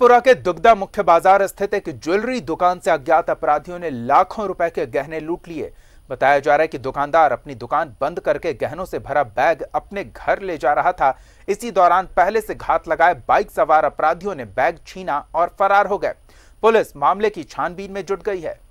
शेखपुरा के दुग्धा मुख्य बाजार स्थित एक ज्वेलरी दुकान से अज्ञात अपराधियों ने लाखों रुपए के गहने लूट लिए बताया जा रहा है कि दुकानदार अपनी दुकान बंद करके गहनों से भरा बैग अपने घर ले जा रहा था इसी दौरान पहले से घात लगाए बाइक सवार अपराधियों ने बैग छीना और फरार हो गए पुलिस मामले की छानबीन में जुट गई है